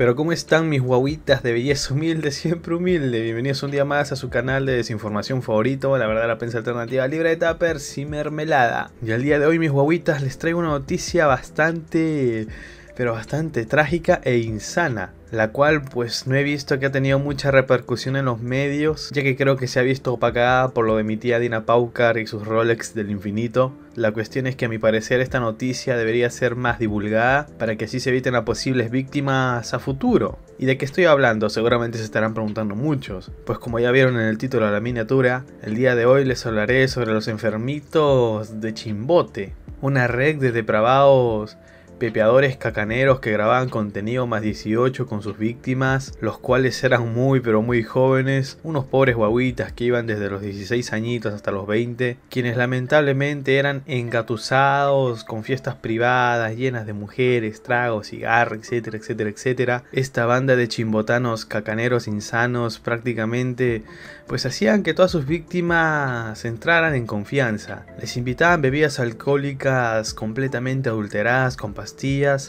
Pero ¿cómo están mis guaguitas de belleza humilde, siempre humilde? Bienvenidos un día más a su canal de desinformación favorito, la verdad la prensa alternativa libre de tuppers y mermelada. Y al día de hoy mis guaguitas les traigo una noticia bastante pero bastante trágica e insana, la cual pues no he visto que ha tenido mucha repercusión en los medios, ya que creo que se ha visto opacada por lo de mi tía Dina Paukar y sus Rolex del infinito. La cuestión es que a mi parecer esta noticia debería ser más divulgada para que así se eviten a posibles víctimas a futuro. ¿Y de qué estoy hablando? Seguramente se estarán preguntando muchos. Pues como ya vieron en el título de la miniatura, el día de hoy les hablaré sobre los enfermitos de Chimbote, una red de depravados pepeadores cacaneros que grababan contenido más 18 con sus víctimas, los cuales eran muy pero muy jóvenes, unos pobres guaguitas que iban desde los 16 añitos hasta los 20, quienes lamentablemente eran engatusados con fiestas privadas llenas de mujeres, tragos, cigarros, etcétera, etcétera, etcétera. Esta banda de chimbotanos cacaneros insanos prácticamente pues hacían que todas sus víctimas entraran en confianza. Les invitaban bebidas alcohólicas completamente adulteradas con pastillas pastillas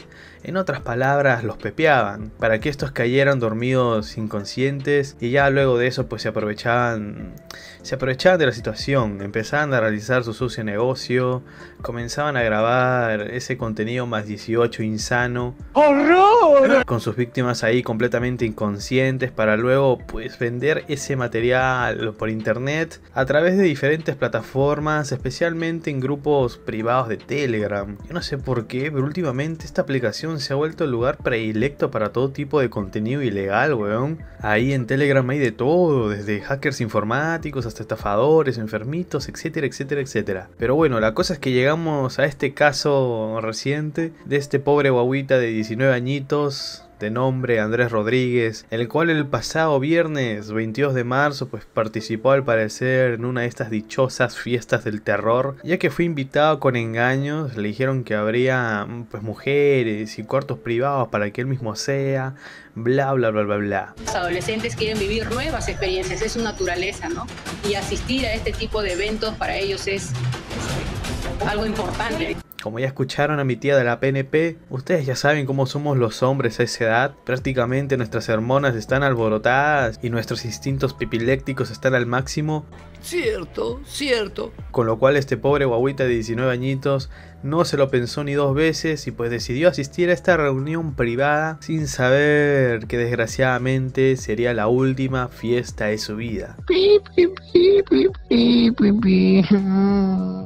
en otras palabras, los pepeaban, para que estos cayeran dormidos inconscientes y ya luego de eso pues se aprovechaban, se aprovechaban de la situación, empezaban a realizar su sucio negocio, comenzaban a grabar ese contenido más 18 insano. ¡Horror! Con sus víctimas ahí completamente inconscientes para luego pues vender ese material por internet a través de diferentes plataformas, especialmente en grupos privados de Telegram. Yo no sé por qué, pero últimamente esta aplicación se ha vuelto el lugar predilecto para todo tipo de contenido ilegal, weón. Ahí en Telegram hay de todo, desde hackers informáticos hasta estafadores, enfermitos, etcétera, etcétera, etcétera. Pero bueno, la cosa es que llegamos a este caso reciente de este pobre guaguita de 19 añitos de este nombre Andrés Rodríguez, el cual el pasado viernes 22 de marzo pues participó al parecer en una de estas dichosas fiestas del terror, ya que fue invitado con engaños, le dijeron que habría pues mujeres y cuartos privados para que él mismo sea, bla bla bla bla bla. Los adolescentes quieren vivir nuevas experiencias, es su naturaleza, ¿no? Y asistir a este tipo de eventos para ellos es este, algo importante. Como ya escucharon a mi tía de la PNP, ustedes ya saben cómo somos los hombres a esa edad. Prácticamente nuestras hormonas están alborotadas y nuestros instintos pipilécticos están al máximo. Cierto, cierto. Con lo cual este pobre guaguita de 19 añitos no se lo pensó ni dos veces y pues decidió asistir a esta reunión privada sin saber que desgraciadamente sería la última fiesta de su vida.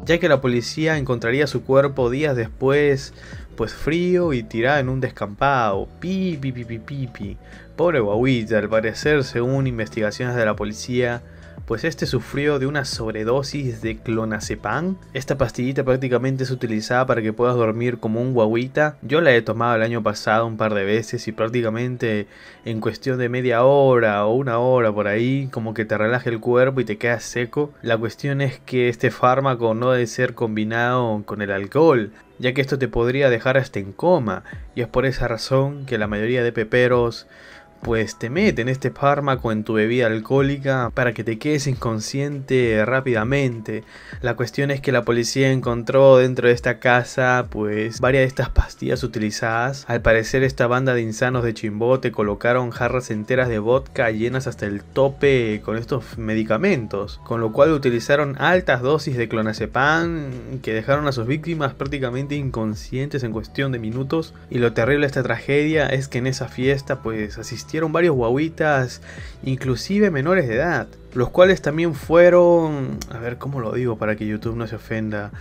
Ya que la policía encontraría su cuerpo días después, pues frío y tirado en un descampado. Pi, pi, pi, pi, pi, Pobre guaguita, al parecer, según investigaciones de la policía, pues este sufrió de una sobredosis de clonazepam. Esta pastillita prácticamente es utilizada para que puedas dormir como un guaguita. Yo la he tomado el año pasado un par de veces y prácticamente en cuestión de media hora o una hora por ahí, como que te relaja el cuerpo y te quedas seco. La cuestión es que este fármaco no debe ser combinado con el alcohol, ya que esto te podría dejar hasta en coma, y es por esa razón que la mayoría de peperos pues te meten este fármaco en tu bebida alcohólica para que te quedes inconsciente rápidamente. La cuestión es que la policía encontró dentro de esta casa pues varias de estas pastillas utilizadas. Al parecer esta banda de insanos de Chimbote colocaron jarras enteras de vodka llenas hasta el tope con estos medicamentos, con lo cual utilizaron altas dosis de clonazepam que dejaron a sus víctimas prácticamente inconscientes en cuestión de minutos. Y lo terrible de esta tragedia es que en esa fiesta pues asistieron varios guaguitas, inclusive menores de edad, los cuales también fueron, a ver cómo lo digo para que YouTube no se ofenda,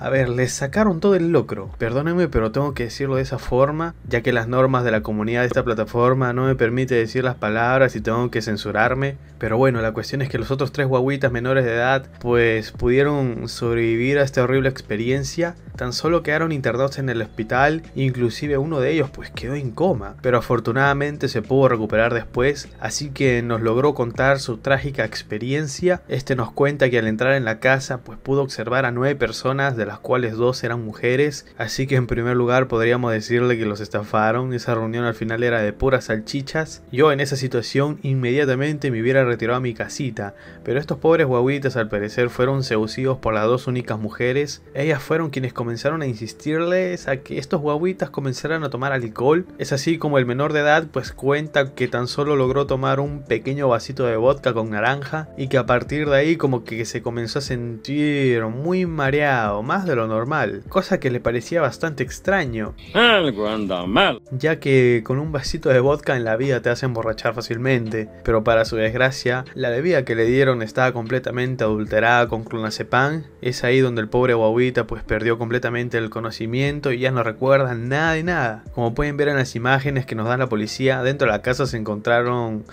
a ver, les sacaron todo el locro. Perdónenme, pero tengo que decirlo de esa forma, ya que las normas de la comunidad de esta plataforma no me permite decir las palabras y tengo que censurarme. Pero bueno, la cuestión es que los otros tres guaguitas menores de edad, pues pudieron sobrevivir a esta horrible experiencia. Tan solo quedaron internados en el hospital, inclusive uno de ellos pues quedó en coma. Pero afortunadamente se pudo recuperar después, así que nos logró contar su trágica experiencia. Este nos cuenta que al entrar en la casa, pues pudo observar a nueve personas de las cuales dos eran mujeres, así que en primer lugar podríamos decirle que los estafaron, esa reunión al final era de puras salchichas. Yo en esa situación inmediatamente me hubiera retirado a mi casita, pero estos pobres guaguitas al parecer fueron seducidos por las dos únicas mujeres. Ellas fueron quienes comenzaron a insistirles a que estos guaguitas comenzaran a tomar alcohol. Es así como el menor de edad pues cuenta que tan solo logró tomar un pequeño vasito de vodka con naranja y que a partir de ahí como que se comenzó a sentir muy mareado, de lo normal, cosa que le parecía bastante extraño. Algo mal. Ya que con un vasito de vodka en la vida te hace emborrachar fácilmente, pero para su desgracia, la bebida que le dieron estaba completamente adulterada con clonazepam. Es ahí donde el pobre guaguita pues perdió completamente el conocimiento y ya no recuerda nada de nada. Como pueden ver en las imágenes que nos da la policía, dentro de la casa se encontraron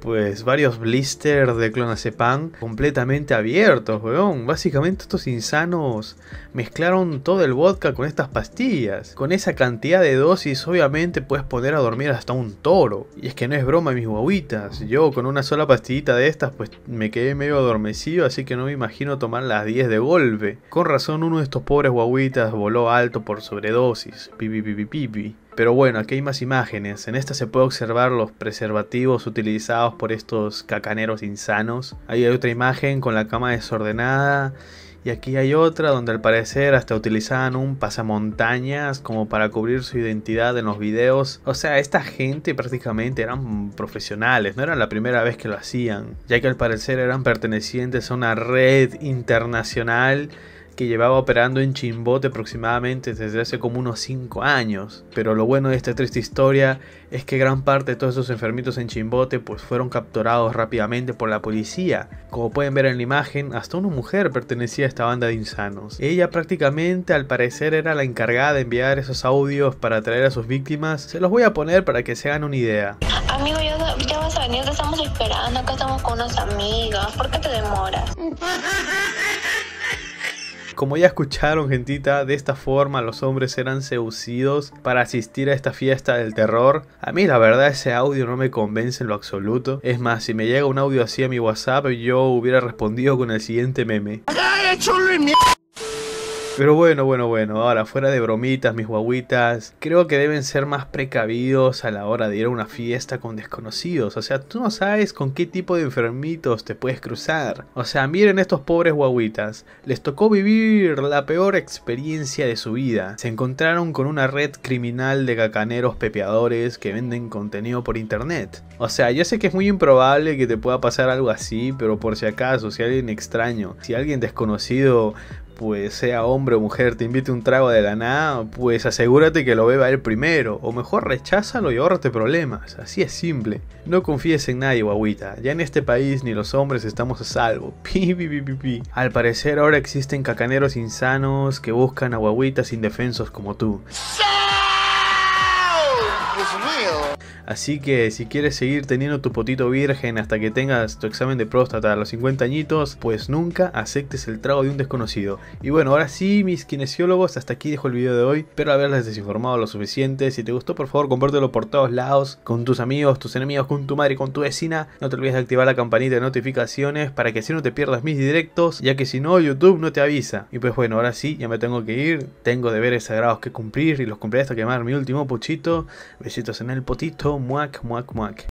pues varios blisters de clonazepam completamente abiertos, weón. Básicamente estos insanos mezclaron todo el vodka con estas pastillas. Con esa cantidad de dosis obviamente puedes poner a dormir hasta un toro. Y es que no es broma mis guaguitas. Yo con una sola pastillita de estas pues me quedé medio adormecido así que no me imagino tomar las 10 de golpe. Con razón uno de estos pobres guaguitas voló alto por sobredosis. Pipi pipi pipi. Pero bueno, aquí hay más imágenes. En esta se puede observar los preservativos utilizados por estos cacaneros insanos. Ahí hay otra imagen con la cama desordenada y aquí hay otra donde al parecer hasta utilizaban un pasamontañas como para cubrir su identidad en los videos. O sea, esta gente prácticamente eran profesionales, no era la primera vez que lo hacían, ya que al parecer eran pertenecientes a una red internacional que llevaba operando en Chimbote aproximadamente desde hace como unos 5 años. Pero lo bueno de esta triste historia es que gran parte de todos esos enfermitos en Chimbote pues fueron capturados rápidamente por la policía. Como pueden ver en la imagen, hasta una mujer pertenecía a esta banda de insanos. Ella prácticamente al parecer era la encargada de enviar esos audios para atraer a sus víctimas. Se los voy a poner para que se hagan una idea. Amigo, ya, vas a venir, te estamos esperando, acá estamos con unas amigas. ¿Por qué te demoras? Como ya escucharon gentita, de esta forma los hombres eran seducidos para asistir a esta fiesta del terror. A mí la verdad ese audio no me convence en lo absoluto. Es más, si me llega un audio así a mi WhatsApp yo hubiera respondido con el siguiente meme. Pero bueno, bueno, bueno, ahora fuera de bromitas, mis guaguitas, creo que deben ser más precavidos a la hora de ir a una fiesta con desconocidos. O sea, tú no sabes con qué tipo de enfermitos te puedes cruzar. O sea, miren estos pobres guaguitas, les tocó vivir la peor experiencia de su vida. Se encontraron con una red criminal de gacaneros pepeadores que venden contenido por internet. O sea, yo sé que es muy improbable que te pueda pasar algo así, pero por si acaso, si alguien extraño, si alguien desconocido pues sea hombre o mujer, te invite un trago de la nada, pues asegúrate que lo beba él primero, o mejor recházalo y ahorrate problemas, así es simple. No confíes en nadie, guaguita, ya en este país ni los hombres estamos a salvo, pi, pi, pi, pi, Al parecer ahora existen cacaneros insanos que buscan a guaguitas indefensos como tú. mío! Así que si quieres seguir teniendo tu potito virgen hasta que tengas tu examen de próstata a los 50 añitos, pues nunca aceptes el trago de un desconocido. Y bueno, ahora sí, mis kinesiólogos, hasta aquí dejo el video de hoy. Espero haberles desinformado lo suficiente. Si te gustó, por favor, compártelo por todos lados, con tus amigos, tus enemigos, con tu madre, con tu vecina. No te olvides de activar la campanita de notificaciones para que así no te pierdas mis directos, ya que si no, YouTube no te avisa. Y pues bueno, ahora sí, ya me tengo que ir. Tengo deberes sagrados que cumplir y los cumpliré hasta quemar mi último puchito. Besitos en el potito. Muak Muak Muak.